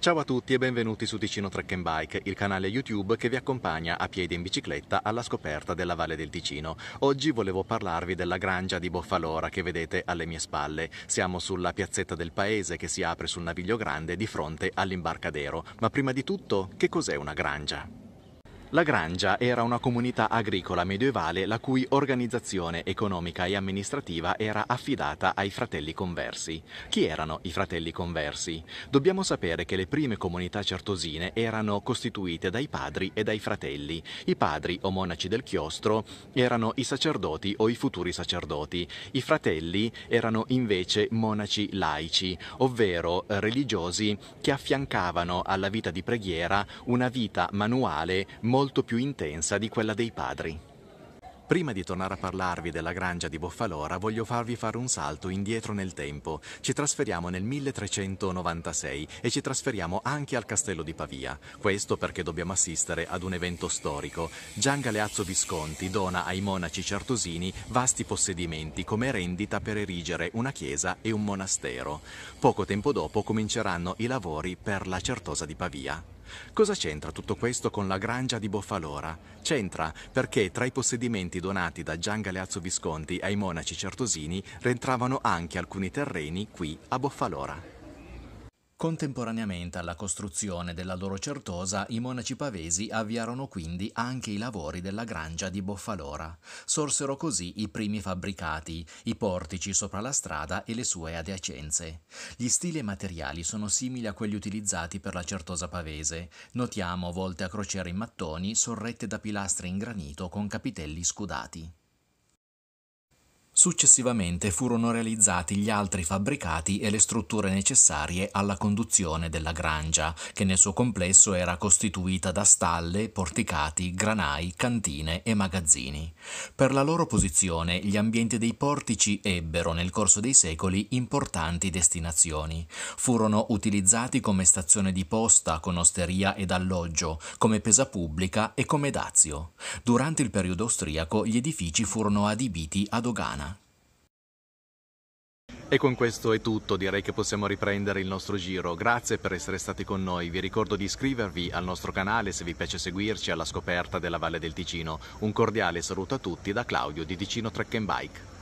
Ciao a tutti e benvenuti su Ticino Trek and Bike, il canale YouTube che vi accompagna a piedi in bicicletta alla scoperta della Valle del Ticino. Oggi volevo parlarvi della grangia di Boffalora che vedete alle mie spalle. Siamo sulla piazzetta del paese che si apre sul Naviglio Grande di fronte all'imbarcadero. Ma prima di tutto, che cos'è una grangia? La Grangia era una comunità agricola medievale la cui organizzazione economica e amministrativa era affidata ai fratelli conversi. Chi erano i fratelli conversi? Dobbiamo sapere che le prime comunità certosine erano costituite dai padri e dai fratelli. I padri o monaci del chiostro erano i sacerdoti o i futuri sacerdoti. I fratelli erano invece monaci laici, ovvero religiosi che affiancavano alla vita di preghiera una vita manuale, molto molto più intensa di quella dei padri. Prima di tornare a parlarvi della grangia di Boffalora, voglio farvi fare un salto indietro nel tempo. Ci trasferiamo nel 1396 e ci trasferiamo anche al castello di Pavia. Questo perché dobbiamo assistere ad un evento storico. Gian Galeazzo Visconti dona ai monaci certosini vasti possedimenti come rendita per erigere una chiesa e un monastero. Poco tempo dopo cominceranno i lavori per la Certosa di Pavia. Cosa c'entra tutto questo con la grangia di Boffalora? C'entra perché tra i possedimenti donati da Gian Galeazzo Visconti ai monaci certosini rientravano anche alcuni terreni qui a Boffalora. Contemporaneamente alla costruzione della loro certosa, i monaci pavesi avviarono quindi anche i lavori della grangia di Boffalora. Sorsero così i primi fabbricati, i portici sopra la strada e le sue adiacenze. Gli stili e materiali sono simili a quelli utilizzati per la certosa pavese. Notiamo volte a crociera in mattoni sorrette da pilastri in granito con capitelli scudati. Successivamente furono realizzati gli altri fabbricati e le strutture necessarie alla conduzione della grangia, che nel suo complesso era costituita da stalle, porticati, granai, cantine e magazzini. Per la loro posizione gli ambienti dei portici ebbero nel corso dei secoli importanti destinazioni. Furono utilizzati come stazione di posta con osteria ed alloggio, come pesa pubblica e come dazio. Durante il periodo austriaco gli edifici furono adibiti a dogana. E con questo è tutto, direi che possiamo riprendere il nostro giro. Grazie per essere stati con noi, vi ricordo di iscrivervi al nostro canale se vi piace seguirci alla scoperta della Valle del Ticino. Un cordiale saluto a tutti da Claudio di Ticino Trek Bike.